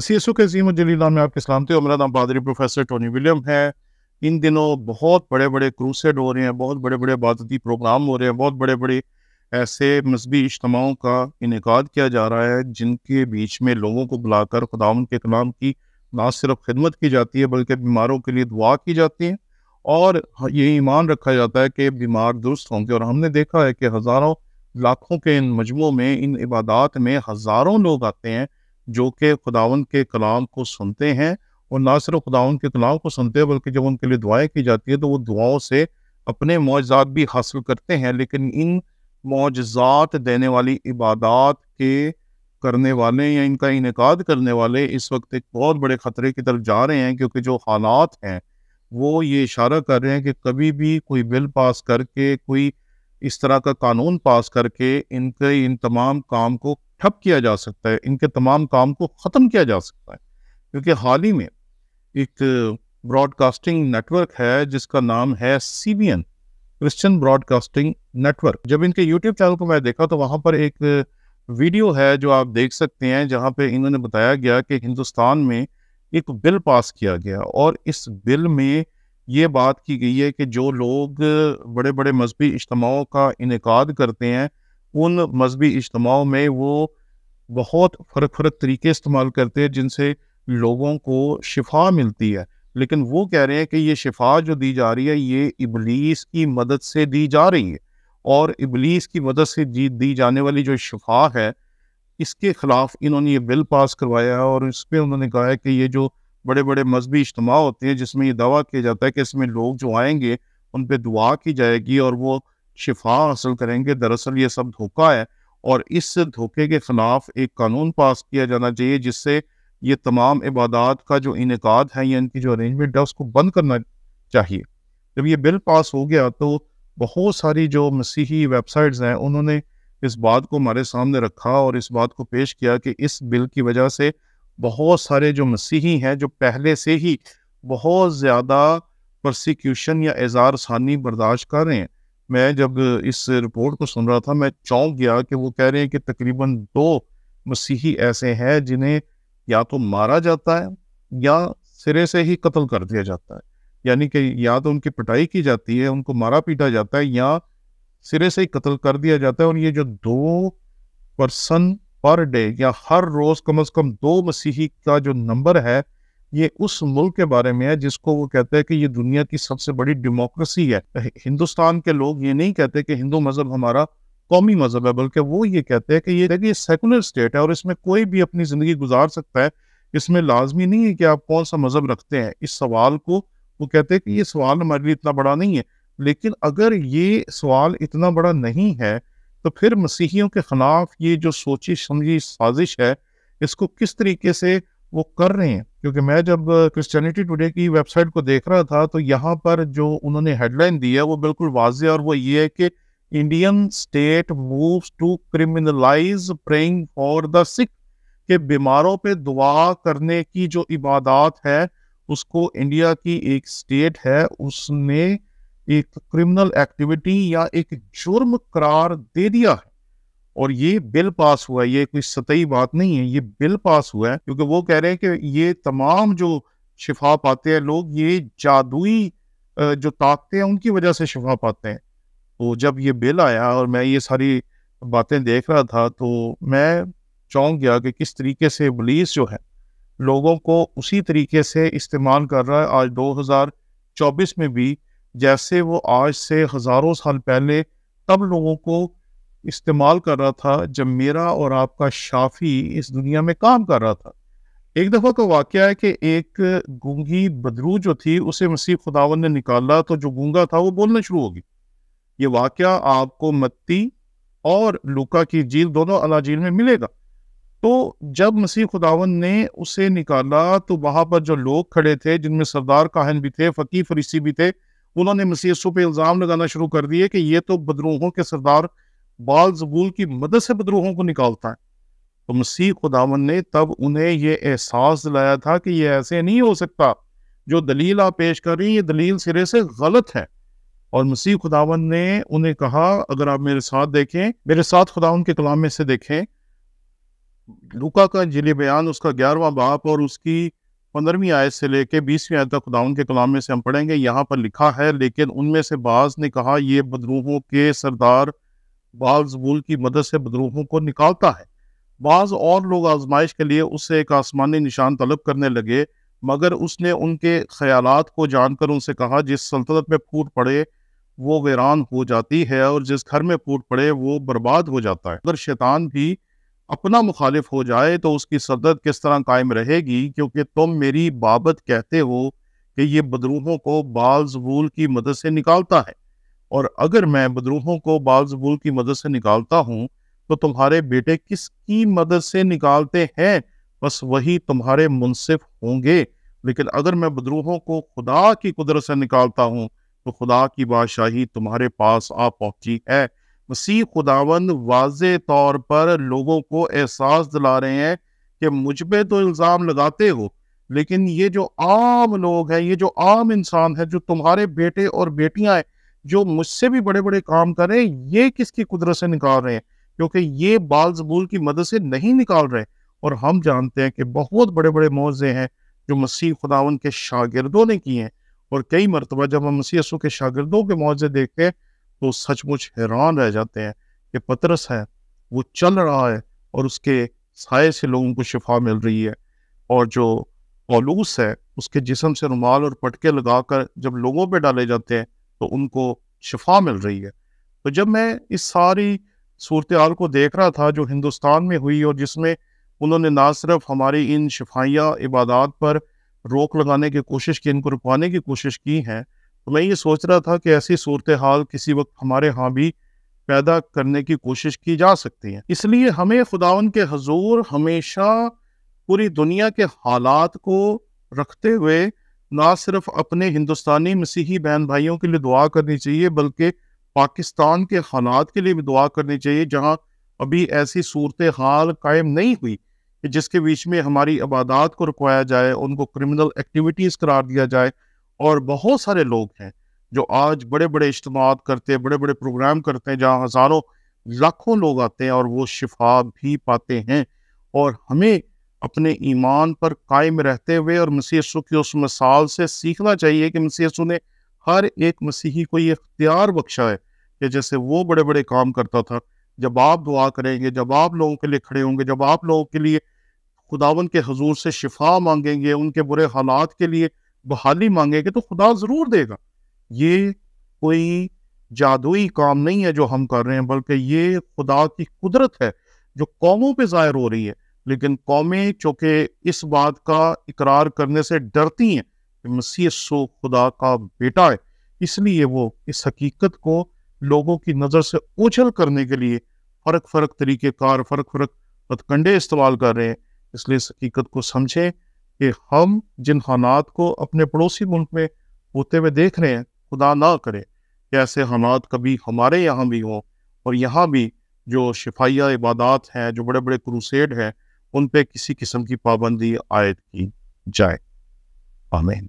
तो के अजीम नाम में आपके सलामती हूँ मेरा नाम बादरी प्रोफेसर टोनी विलियम है इन दिनों बहुत बड़े बड़े क्रूसेड हो रहे हैं बहुत बड़े बड़े इबादती प्रोग्राम हो रहे हैं बहुत बड़े बड़े ऐसे मजहबी इज्तमाओं का इनका किया जा रहा है जिनके बीच में लोगों को बुलाकर खुदा के कलाम की ना सिर्फ खिदमत की जाती है बल्कि बीमारों के लिए दुआ की जाती है और ये ईमान रखा जाता है कि बीमार दुरुस्त होंगे और हमने देखा है कि हज़ारों लाखों के इन मजमों में इन इबादात में हज़ारों लोग आते हैं जो कि खुदावन के कलाम को सुनते हैं और ना सिर्फ खुदावन के कलाम को सुनते हैं बल्कि जब उनके लिए दुआएं की जाती है तो वो दुआओं से अपने मुआजात भी हासिल करते हैं लेकिन इन मुआजात देने वाली इबादत के करने वाले या इनका इनका करने वाले इस वक्त एक बहुत बड़े ख़तरे की तरफ जा रहे हैं क्योंकि जो हालात हैं वो ये इशारा कर रहे हैं कि कभी भी कोई बिल पास करके कोई इस तरह का कानून पास करके इनके इन तमाम काम को ठप किया जा सकता है इनके तमाम काम को ख़त्म किया जा सकता है क्योंकि हाल ही में एक ब्रॉडकास्टिंग नेटवर्क है जिसका नाम है C B N Christian broadcasting network जब इनके यूट्यूब चैनल को मैं देखा तो वहाँ पर एक वीडियो है जो आप देख सकते हैं जहाँ पे इन्होंने बताया गया कि हिंदुस्तान में एक बिल पास किया गया और इस बिल में ये बात की गई है कि जो लोग बड़े बड़े मजहबी इजतमाओं का इनका करते हैं उन मजहबी इजतमाओं में वो बहुत फ़र्क फ़र्क तरीके इस्तेमाल करते हैं जिनसे लोगों को शिफा मिलती है लेकिन वो कह रहे हैं कि ये शिफा जो दी जा रही है ये इबलीस की मदद से दी जा रही है और इबलीस की मदद से दी दी जाने वाली जो शिफा है इसके ख़िलाफ़ इन्होंने ये बिल पास करवाया है और इस पर उन्होंने कहा है कि ये जो बड़े बड़े मजहबी इज्तम होते हैं जिसमें ये दावा किया जाता है कि इसमें लोग जो आएंगे उन पर दुआ की जाएगी और वो शिफा हासिल करेंगे दरअसल ये सब धोखा है और इस धोखे के ख़िलाफ़ एक कानून पास किया जाना चाहिए जिससे ये तमाम इबादत का जो इनका है या इनकी जो अरेंजमेंट है उसको बंद करना चाहिए जब ये बिल पास हो गया तो बहुत सारी जो मसीही वेबसाइट्स हैं उन्होंने इस बात को हमारे सामने रखा और इस बात को पेश किया कि इस बिल की वजह से बहुत सारे जो मसीही हैं जो पहले से ही बहुत ज़्यादा प्रोसिक्यूशन या एजार सानी बर्दाश्त कर रहे हैं मैं जब इस रिपोर्ट को सुन रहा था मैं चौंक गया कि वो कह रहे हैं कि तकरीबन दो मसीही ऐसे हैं जिन्हें या तो मारा जाता है या सिरे से ही कत्ल कर दिया जाता है यानी कि या तो उनकी पिटाई की जाती है उनको मारा पीटा जाता है या सिरे से ही कत्ल कर दिया जाता है और ये जो दो पर्सन पर डे या हर रोज़ कम अज़ कम दो मसीही का जो नंबर है ये उस मुल्क के बारे में है जिसको वो कहते हैं कि ये दुनिया की सबसे बड़ी डेमोक्रेसी है हिंदुस्तान के लोग ये नहीं कहते कि हिंदू मजहब हमारा कौमी मजहब है बल्कि वो ये कहते हैं कि ये देखिए सेकुलर स्टेट है और इसमें कोई भी अपनी ज़िंदगी गुजार सकता है इसमें लाजमी नहीं है कि आप कौन सा मजहब रखते हैं इस सवाल को वो कहते हैं कि ये सवाल हमारे लिए इतना बड़ा नहीं है लेकिन अगर ये सवाल इतना बड़ा नहीं है तो फिर मसीहियों के खिलाफ ये जो सोची समझी साजिश है इसको किस तरीके से वो कर रहे हैं क्योंकि मैं जब क्रिश्चियनिटी टुडे की वेबसाइट को देख रहा था तो यहाँ पर जो उन्होंने हेडलाइन दी है वो बिल्कुल वाजे और वो ये है कि Indian state moves to criminalise praying for the Sikh के बीमारों पे दुआ करने की जो इबादत है उसको इंडिया की एक स्टेट है उसने एक क्रिमिनल एक्टिविटी या एक जुर्म करार दे दिया है और ये बिल पास हुआ है ये कोई सतही बात नहीं है ये बिल पास हुआ है क्योंकि वो कह रहे हैं कि ये तमाम जो शिफा पाते हैं लोग ये जादुई जो ताकते हैं उनकी वजह से शिफा पाते हैं तो जब ये बिल आया और मैं ये सारी बातें देख रहा था तो मैं चौंक गया कि किस तरीके से पुलिस जो है लोगों को उसी तरीके से इस्तेमाल कर रहा है आज 2024 में भी जैसे वो आज से हज़ारों साल पहले तब लोगों को इस्तेमाल कर रहा था जब मेरा और आपका शाफी इस दुनिया में काम कर रहा था एक दफ़ा का तो वाक़ है कि एक गूंगी बदरू जो थी उसे मसीह खुदावन ने निकाला तो जो गूंगा था वो बोलना शुरू होगी ये वाक़ आपको मत्ती और लुका की झील दोनों अला झील में मिलेगा तो जब मसीह खुदावन ने उसे निकाला तो वहाँ पर जो लोग खड़े थे जिनमें सरदार काहन भी थे फ़कीर फरीसी भी थे उन्होंने मसीह पे इल्ज़ाम लगाना शुरू कर दिए कि ये तो बदरूहों के सरदार बाल जबूल की मदद से बदरूहों को निकालता है तो मसीह खुदावन ने तब उन्हें यह एहसास दिलाया था कि यह ऐसे नहीं हो सकता जो दलील आप पेश कर रही ये दलील सिरे से गलत है और मसीह खुदावन ने उन्हें कहा अगर आप मेरे साथ देखें मेरे साथ खुदावन के कलाम में से देखें लुका का जिले बयान उसका ग्यारहवा बाप और उसकी पंद्रहवीं आयत से लेके बीसवीं आयत तक खुदा के कलाम में से हम पढ़ेंगे यहाँ पर लिखा है लेकिन उनमें से बाज ने कहा ये बदरूहों के सरदार बाज वूल की मदद से बदरूहों को निकालता है बाज और लोग आजमाइश के लिए उससे एक आसमानी निशान तलब करने लगे मगर उसने उनके ख्यालात को जानकर उनसे कहा जिस सल्तनत में फूट पड़े वो वीरान हो जाती है और जिस घर में फूट पड़े वो बर्बाद हो जाता है अगर शैतान भी अपना मुखालिफ हो जाए तो उसकी सदत किस तरह कायम रहेगी क्योंकि तुम मेरी बाबत कहते हो कि ये बदरूहों को बाल जबूल की मदद से निकालता है और अगर मैं बदरूहों को बालजबूल की मदद से निकालता हूँ तो तुम्हारे बेटे किसकी मदद से निकालते हैं बस वही तुम्हारे मुनसिफ होंगे लेकिन अगर मैं बदरूहों को खुदा की कुदरत से निकालता हूँ तो खुदा की बादशाही तुम्हारे पास आ पहुंची है मसीह खुदावंद वाज तौर पर लोगों को एहसास दिला रहे हैं कि मुझ पर तो इल्ज़ाम लगाते हो लेकिन ये जो आम लोग हैं ये जो आम इंसान है जो तुम्हारे बेटे और बेटियां हैं जो मुझसे भी बड़े बड़े काम कर रहे हैं ये किसकी कुदरत से निकाल रहे हैं क्योंकि ये बाल जबूल की मदद से नहीं निकाल रहे और हम जानते हैं कि बहुत बड़े बड़े मुआवजे हैं जो मसीह खुदावन के शागिर्दों ने किए हैं और कई मरतबा जब हम मसीह यसु के शागिर्दों के मुआवजे देखते हैं तो सचमुच हैरान रह जाते हैं कि पतरस है वो चल रहा है और उसके साय से लोगों को शिफा मिल रही है और जो पौलूस है उसके जिसम से रुमाल और पटके लगाकर जब लोगों पे डाले जाते हैं तो उनको शफा मिल रही है तो जब मैं इस सारी सूरत हाल को देख रहा था जो हिंदुस्तान में हुई और जिसमें उन्होंने ना सिर्फ हमारी इन शफाइया इबादत पर रोक लगाने की कोशिश की इनको रुकवाने की कोशिश की है तो मैं ये सोच रहा था कि ऐसी सूरत हाल किसी वक्त हमारे यहाँ भी पैदा करने की कोशिश की जा सकती है इसलिए हमें खुदावन के हजूर हमेशा पूरी दुनिया के हालात को रखते हुए ना सिर्फ अपने हिंदुस्तानी मसीही बहन भाइयों के लिए दुआ करनी चाहिए बल्कि पाकिस्तान के हालात के लिए भी दुआ करनी चाहिए जहाँ अभी ऐसी सूरत हाल कायम नहीं हुई कि जिसके बीच में हमारी आबादात को रुकवाया जाए उनको क्रिमिनल एक्टिविटीज़ करार दिया जाए और बहुत सारे लोग हैं जो आज बड़े बड़े इज्तम करते हैं बड़े बड़े प्रोग्राम करते हैं जहाँ हज़ारों लाखों लोग आते हैं और वो शिफा भी पाते हैं और हमें अपने ईमान पर कायम रहते हुए और मसीसु की उस मिसाल से सीखना चाहिए कि मसीसु ने हर एक मसीही को ये इख्तियार बख्शा है कि जैसे वो बड़े बड़े काम करता था जब आप दुआ करेंगे जब आप लोगों के लिए खड़े होंगे जब आप लोगों के लिए खुदावन के हजूर से शिफा मांगेंगे उनके बुरे हालात के लिए बहाली मांगेंगे तो खुदा ज़रूर देगा ये कोई जादुई काम नहीं है जो हम कर रहे हैं बल्कि ये खुदा की कुदरत है जो कौमों पर ज़ाहिर हो रही है लेकिन कौमें चूंकि इस बात का इकरार करने से डरती हैं कि मसीह सो खुदा का बेटा है इसलिए वो इस हकीकत को लोगों की नज़र से ओझल करने के लिए फ़र्क फ़र्क तरीक़ेकार फ़र्क फ़र्क हथकंडे इस्तेमाल कर रहे हैं इसलिए इस हकीकत को समझें कि हम जिन हालात को अपने पड़ोसी मुल्क में होते हुए देख रहे हैं खुदा ना करें कि ऐसे हालात कभी हमारे यहाँ भी हों और यहाँ भी जो शिफाया इबादात हैं जो बड़े बड़े क्रूसेड हैं उन पर किसी किस्म की पाबंदी आयद की जाए आमीन